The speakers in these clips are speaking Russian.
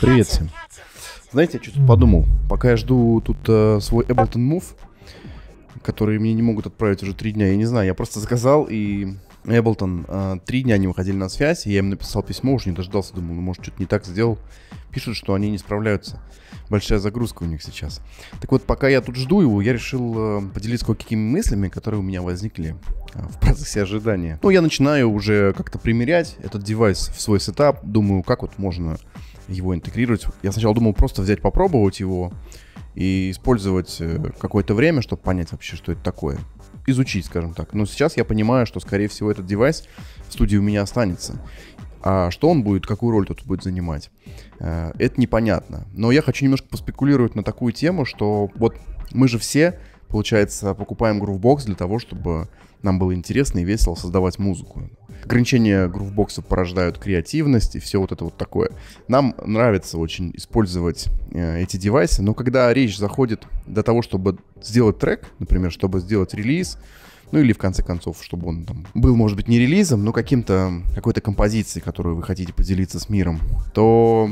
Привет всем. Знаете, я что-то подумал. Пока я жду тут э, свой Ableton Move, который мне не могут отправить уже три дня, я не знаю, я просто заказал и... Эблтон, э, три дня не выходили на связь, я им написал письмо, уже не дождался, думал, ну, может, что-то не так сделал. Пишут, что они не справляются. Большая загрузка у них сейчас. Так вот, пока я тут жду его, я решил э, поделиться кое-какими мыслями, которые у меня возникли э, в процессе ожидания. Ну, я начинаю уже как-то примерять этот девайс в свой сетап, думаю, как вот можно его интегрировать. Я сначала думал просто взять, попробовать его и использовать э, какое-то время, чтобы понять вообще, что это такое. Изучить, скажем так. Но сейчас я понимаю, что, скорее всего, этот девайс в студии у меня останется. А что он будет, какую роль тут будет занимать, э, это непонятно. Но я хочу немножко поспекулировать на такую тему, что вот мы же все, получается, покупаем грувбокс для того, чтобы нам было интересно и весело создавать музыку. Ограничения грувбокса порождают креативность и все вот это вот такое. Нам нравится очень использовать э, эти девайсы, но когда речь заходит до того, чтобы сделать трек, например, чтобы сделать релиз, ну или в конце концов, чтобы он там был, может быть, не релизом, но каким-то какой-то композицией, которую вы хотите поделиться с миром, то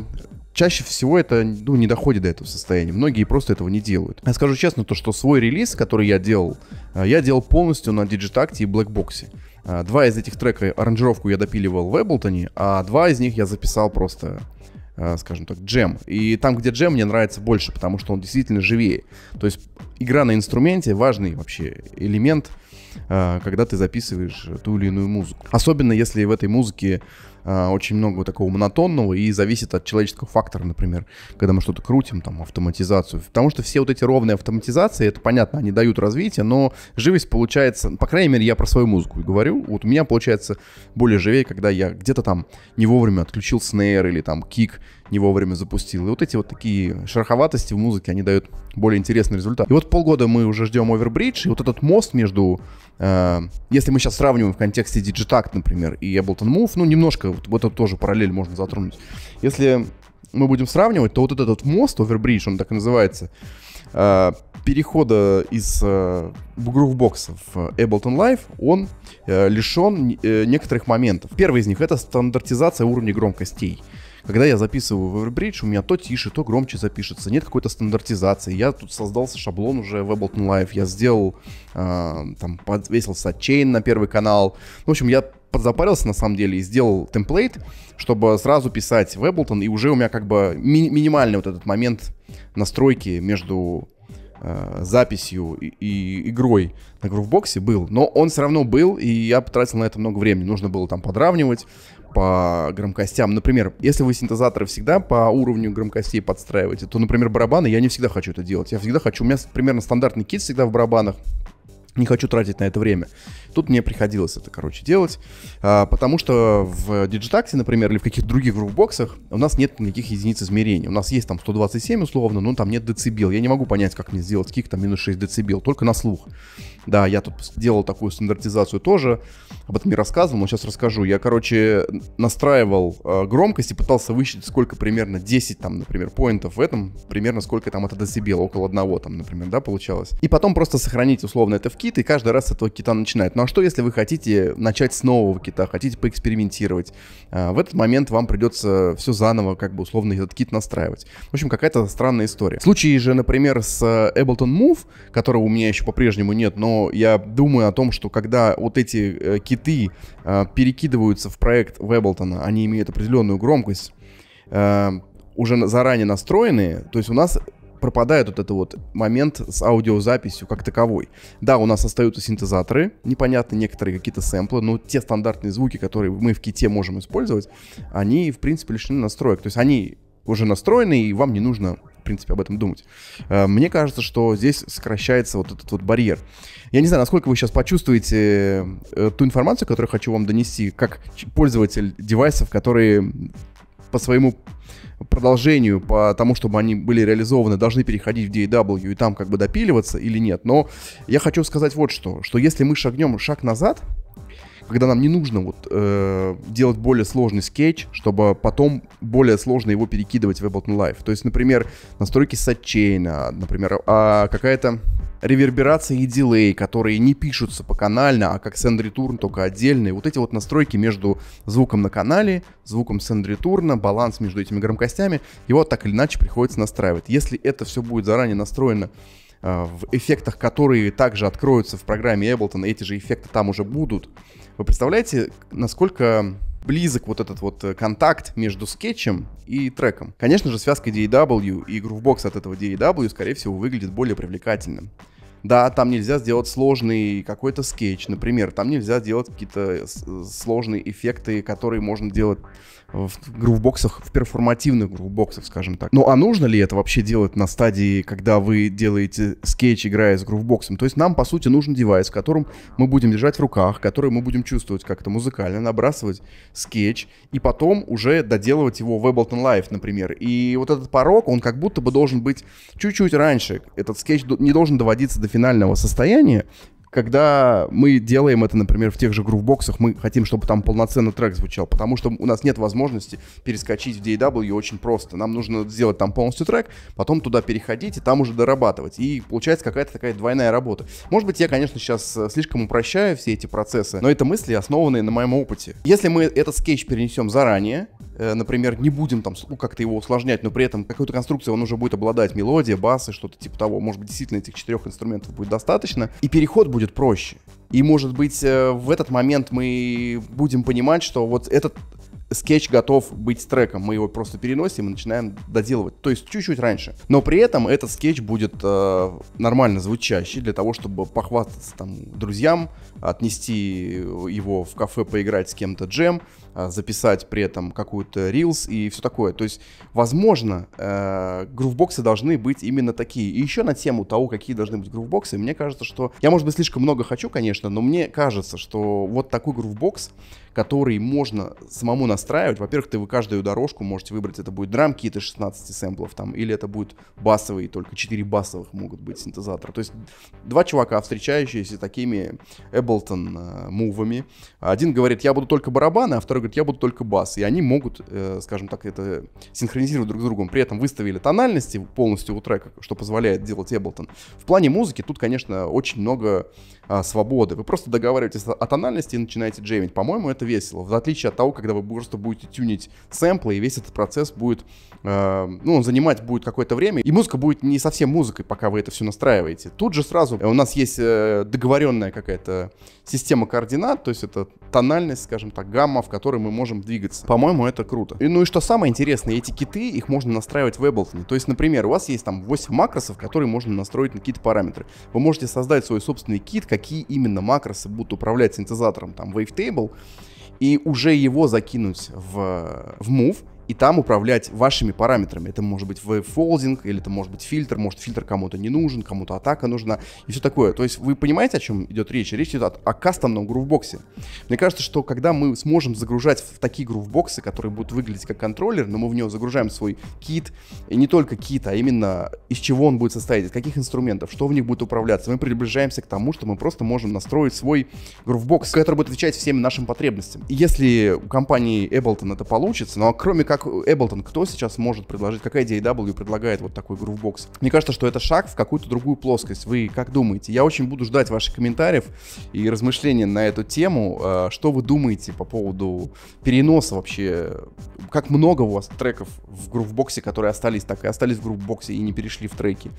чаще всего это ну, не доходит до этого состояния. Многие просто этого не делают. Я скажу честно, то, что свой релиз, который я делал, э, я делал полностью на Digitact и Blackbox. Э, два из этих трека аранжировку я допиливал в Эблтоне, а два из них я записал просто э, скажем так, джем. И там, где джем, мне нравится больше, потому что он действительно живее. То есть игра на инструменте — важный вообще элемент, когда ты записываешь ту или иную музыку. Особенно если в этой музыке а, очень много такого монотонного и зависит от человеческого фактора, например, когда мы что-то крутим, там, автоматизацию. Потому что все вот эти ровные автоматизации, это понятно, они дают развитие, но живость получается, по крайней мере, я про свою музыку говорю, вот у меня получается более живее, когда я где-то там не вовремя отключил снейр или там кик, не вовремя запустил. И вот эти вот такие шероховатости в музыке, они дают более интересный результат. И вот полгода мы уже ждем Overbridge, и вот этот мост между Эм, если мы сейчас сравниваем в контексте Digitact, например, и Ableton Move, ну, немножко вот, вот эту тоже параллель можно затронуть. Если мы будем сравнивать, то вот этот мост, овербридж, он так и называется, э, перехода из э, Groovebox в Ableton Live, он э, лишен некоторых моментов. Первый из них — это стандартизация уровня громкостей. Когда я записываю в Everbridge, у меня то тише, то громче запишется, нет какой-то стандартизации. Я тут создался шаблон уже в Ableton Live, я сделал, э, там, подвесился чейн на первый канал. В общем, я подзапарился на самом деле и сделал темплейт, чтобы сразу писать в Ableton, и уже у меня как бы ми- минимальный вот этот момент настройки между Э, записью и, и игрой на грувбоксе был, но он все равно был, и я потратил на это много времени. Нужно было там подравнивать по громкостям. Например, если вы синтезаторы всегда по уровню громкостей подстраиваете, то, например, барабаны, я не всегда хочу это делать. Я всегда хочу, у меня примерно стандартный кит всегда в барабанах, не хочу тратить на это время. Тут мне приходилось это, короче, делать, а, потому что в диджитаксе, например, или в каких-то других группбоксах у нас нет никаких единиц измерений. У нас есть там 127 условно, но там нет децибел. Я не могу понять, как мне сделать кик там минус 6 децибел, только на слух. Да, я тут делал такую стандартизацию тоже, об этом не рассказывал, но сейчас расскажу. Я, короче, настраивал э, громкость и пытался высчитать, сколько примерно 10 там, например, поинтов в этом, примерно сколько там это децибел, около одного там, например, да, получалось. И потом просто сохранить условно это в ки кит и каждый раз с этого кита начинает. Ну а что, если вы хотите начать с нового кита, хотите поэкспериментировать? А, в этот момент вам придется все заново, как бы условно, этот кит настраивать. В общем, какая-то странная история. В случае же, например, с э, Ableton Move, которого у меня еще по-прежнему нет, но я думаю о том, что когда вот эти э, киты а, перекидываются в проект в Ableton, они имеют определенную громкость, а, уже заранее настроенные, то есть у нас пропадает вот этот вот момент с аудиозаписью как таковой. Да, у нас остаются синтезаторы, непонятно некоторые какие-то сэмплы, но те стандартные звуки, которые мы в ките можем использовать, они, в принципе, лишены настроек. То есть они уже настроены, и вам не нужно, в принципе, об этом думать. Э, мне кажется, что здесь сокращается вот этот вот барьер. Я не знаю, насколько вы сейчас почувствуете э, ту информацию, которую хочу вам донести, как пользователь девайсов, которые по своему продолжению, по тому, чтобы они были реализованы, должны переходить в DAW и там как бы допиливаться или нет. Но я хочу сказать вот что, что если мы шагнем шаг назад, когда нам не нужно вот э, делать более сложный скетч, чтобы потом более сложно его перекидывать в Ableton Live. То есть, например, настройки сатчейна, например, а какая-то реверберация и дилей, которые не пишутся по канально, а как сенд-ретурн только отдельные. Вот эти вот настройки между звуком на канале, звуком сенд-ретурна, баланс между этими громкостями, его так или иначе приходится настраивать. Если это все будет заранее настроено э, в эффектах, которые также откроются в программе Ableton, эти же эффекты там уже будут. Вы представляете, насколько близок вот этот вот э, контакт между скетчем и треком. Конечно же, связка DAW и Groovebox от этого DAW, скорее всего, выглядит более привлекательным. Да, там нельзя сделать сложный какой-то скетч, например, там нельзя делать какие-то э, э, сложные эффекты, которые можно делать в грувбоксах, в перформативных грувбоксах, скажем так. Ну а нужно ли это вообще делать на стадии, когда вы делаете скетч, играя с грувбоксом? То есть нам, по сути, нужен девайс, в котором мы будем держать в руках, который мы будем чувствовать как-то музыкально, набрасывать скетч, и потом уже доделывать его в Ableton Live, например. И вот этот порог, он как будто бы должен быть чуть-чуть раньше. Этот скетч не должен доводиться до финального состояния, когда мы делаем это, например, в тех же грувбоксах, мы хотим, чтобы там полноценно трек звучал, потому что у нас нет возможности перескочить в DAW очень просто. Нам нужно сделать там полностью трек, потом туда переходить и там уже дорабатывать. И получается какая-то такая двойная работа. Может быть, я, конечно, сейчас э, слишком упрощаю все эти процессы, но это мысли, основанные на моем опыте. Если мы этот скетч перенесем заранее, Э, например, не будем там ну, как-то его усложнять, но при этом какой-то конструкции он уже будет обладать, мелодия, басы, что-то типа того. Может быть, действительно этих четырех инструментов будет достаточно, и переход будет проще. И, может быть, э, в этот момент мы будем понимать, что вот этот скетч готов быть треком. Мы его просто переносим и начинаем доделывать. То есть чуть-чуть раньше. Но при этом этот скетч будет э, нормально звучащий для того, чтобы похвастаться там друзьям, отнести его в кафе, поиграть с кем-то джем, а, записать при этом какую-то reels и все такое. То есть, возможно, э, грувбоксы должны быть именно такие. И еще на тему того, какие должны быть грувбоксы, мне кажется, что... Я, может быть, слишком много хочу, конечно, но мне кажется, что вот такой грувбокс, который можно самому настраивать. Во-первых, ты вы каждую дорожку можете выбрать, это будет драм какие-то 16 сэмплов там, или это будет басовые, только 4 басовых могут быть синтезатора. То есть два чувака, встречающиеся такими Эблтон э, мувами. Один говорит, я буду только барабаны, а второй который говорит, я буду только бас. И они могут, э, скажем так, это синхронизировать друг с другом. При этом выставили тональности полностью у трека, что позволяет делать Ableton. В плане музыки тут, конечно, очень много э, свободы. Вы просто договариваетесь о тональности и начинаете джеймить. По-моему, это весело. В отличие от того, когда вы просто будете тюнить сэмплы, и весь этот процесс будет, э, ну, занимать будет какое-то время. И музыка будет не совсем музыкой, пока вы это все настраиваете. Тут же сразу э, у нас есть э, договоренная какая-то система координат, то есть это тональность, скажем так, гамма, в которой которой мы можем двигаться. По-моему, это круто. И ну и что самое интересное, эти киты, их можно настраивать в Ableton. То есть, например, у вас есть там 8 макросов, которые можно настроить на какие-то параметры. Вы можете создать свой собственный кит, какие именно макросы будут управлять синтезатором, там, Wavetable, и уже его закинуть в, в Move, и там управлять вашими параметрами. Это может быть вейвфолдинг, или это может быть фильтр, может фильтр кому-то не нужен, кому-то атака нужна, и все такое. То есть вы понимаете, о чем идет речь? Речь идет о, о кастомном грувбоксе. Мне кажется, что когда мы сможем загружать в такие грувбоксы, которые будут выглядеть как контроллер, но мы в него загружаем свой кит, и не только кит, а именно из чего он будет состоять, из каких инструментов, что в них будет управляться, мы приближаемся к тому, что мы просто можем настроить свой грувбокс, который будет отвечать всем нашим потребностям. И если у компании Ableton это получится, ну а кроме как как Ableton, кто сейчас может предложить, какая DAW e предлагает вот такой грувбокс? Мне кажется, что это шаг в какую-то другую плоскость. Вы как думаете? Я очень буду ждать ваших комментариев и размышления на эту тему. А, что вы думаете по поводу переноса вообще? Как много у вас треков в грувбоксе, которые остались так и остались в грувбоксе и не перешли в треки?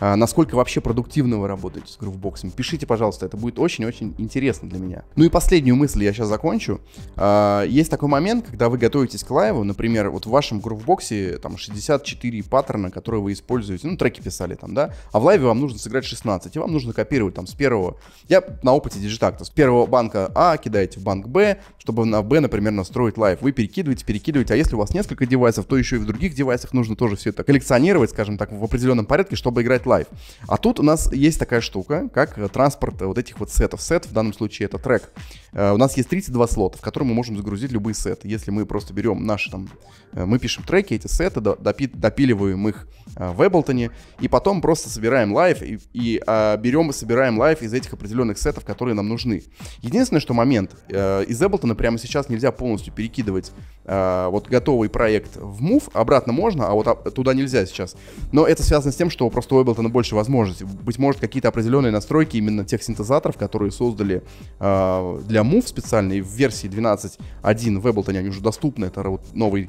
А, насколько вообще продуктивно вы работаете с грувбоксами? Пишите, пожалуйста, это будет очень-очень интересно для меня. Ну и последнюю мысль я сейчас закончу. А, есть такой момент, когда вы готовитесь к лайву, например, например, вот в вашем грувбоксе там 64 паттерна, которые вы используете, ну, треки писали там, да, а в лайве вам нужно сыграть 16, и вам нужно копировать там с первого, я на опыте диджитакта, с первого банка А кидаете в банк Б, чтобы на Б, например, настроить лайв, вы перекидываете, перекидываете, а если у вас несколько девайсов, то еще и в других девайсах нужно тоже все это коллекционировать, скажем так, в определенном порядке, чтобы играть лайв. А тут у нас есть такая штука, как транспорт вот этих вот сетов. Сет в данном случае это трек. Э, у нас есть 32 слота, в которые мы можем загрузить любые сеты. Если мы просто берем наши там Э, мы пишем треки, эти сеты, допиливаем их э, в Эблтоне, и потом просто собираем лайв и, и а, берем и собираем лайв из этих определенных сетов, которые нам нужны. Единственное, что момент, э, из Эблтона прямо сейчас нельзя полностью перекидывать э, вот готовый проект в Move, обратно можно, а вот а, туда нельзя сейчас. Но это связано с тем, что просто у Эблтона больше возможностей. Быть может, какие-то определенные настройки именно тех синтезаторов, которые создали э, для Move специально, в версии 12.1 в Эблтоне они уже доступны, это вот новый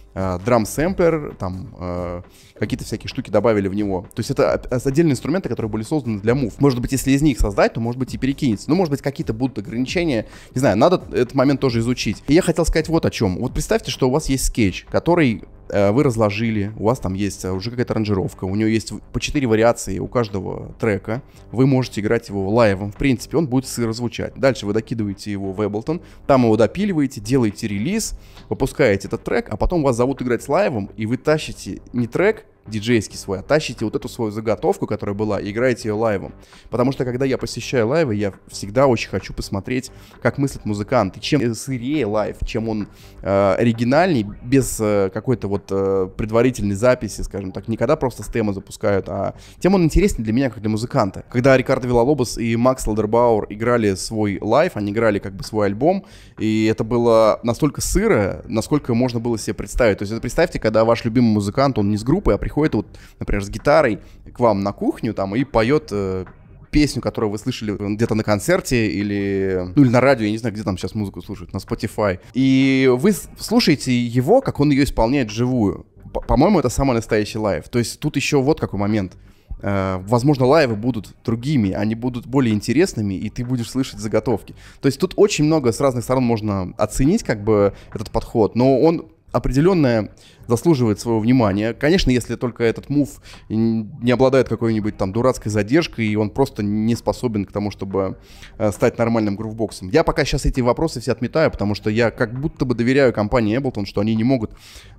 драм-сэмплер, там э, какие-то всякие штуки добавили в него. То есть это отдельные инструменты, которые были созданы для мув. Может быть, если из них создать, то может быть и перекинется. Но ну, может быть, какие-то будут ограничения. Не знаю, надо этот момент тоже изучить. И я хотел сказать вот о чем. Вот представьте, что у вас есть скетч, который э, вы разложили, у вас там есть э, уже какая-то ранжировка, у него есть по 4 вариации у каждого трека, вы можете играть его лайвом, в принципе, он будет сыро звучать. Дальше вы докидываете его в Ableton, там его допиливаете, делаете релиз, выпускаете этот трек, а потом у вас зовут играть с лайвом, и вы тащите не трек, диджейский свой, а тащите вот эту свою заготовку, которая была, и играете ее лайвом. Потому что, когда я посещаю лайвы, я всегда очень хочу посмотреть, как мыслит музыкант. И чем сырее лайв, чем он э, оригинальней, без э, какой-то вот э, предварительной записи, скажем так, никогда просто с тема запускают, а тем он интересен для меня, как для музыканта. Когда Рикардо Вилалобос и Макс Ладербаур играли свой лайв, они играли как бы свой альбом, и это было настолько сыро, насколько можно было себе представить. То есть представьте, когда ваш любимый музыкант, он не с группы, а приходит приходит, вот, например, с гитарой к вам на кухню там и поет э, песню, которую вы слышали где-то на концерте или, ну, или на радио, я не знаю, где там сейчас музыку слушают, на Spotify. И вы слушаете его, как он ее исполняет живую. По-моему, это самый настоящий лайв. То есть тут еще вот какой момент. Э, возможно, лайвы будут другими, они будут более интересными, и ты будешь слышать заготовки. То есть тут очень много с разных сторон можно оценить как бы этот подход, но он определенное заслуживает своего внимания. Конечно, если только этот мув не обладает какой-нибудь там дурацкой задержкой, и он просто не способен к тому, чтобы э, стать нормальным грувбоксом. Я пока сейчас эти вопросы все отметаю, потому что я как будто бы доверяю компании Ableton, что они не могут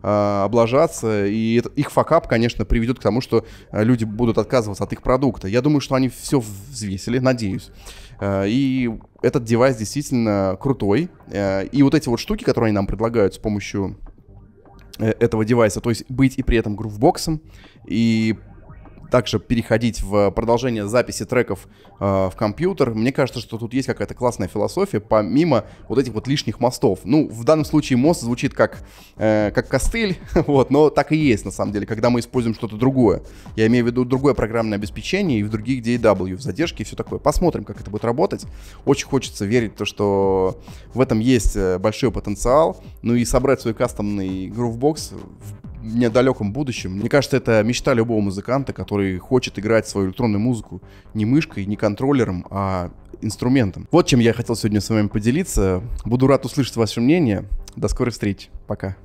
э, облажаться, и это, их факап, конечно, приведет к тому, что э, люди будут отказываться от их продукта. Я думаю, что они все взвесили, надеюсь. Э, и этот девайс действительно крутой. И вот эти вот штуки, которые они нам предлагают с помощью Э, этого девайса, то есть быть и при этом грувбоксом, и также переходить в продолжение записи треков э, в компьютер. Мне кажется, что тут есть какая-то классная философия, помимо вот этих вот лишних мостов. Ну, в данном случае мост звучит как, э, как костыль, вот, но так и есть на самом деле, когда мы используем что-то другое. Я имею в виду другое программное обеспечение и в других DAW, в задержке и все такое. Посмотрим, как это будет работать. Очень хочется верить то, что в этом есть э, большой потенциал. Ну и собрать свой кастомный грувбокс в в недалеком будущем. Мне кажется, это мечта любого музыканта, который хочет играть свою электронную музыку не мышкой, не контроллером, а инструментом. Вот чем я хотел сегодня с вами поделиться. Буду рад услышать ваше мнение. До скорой встречи. Пока.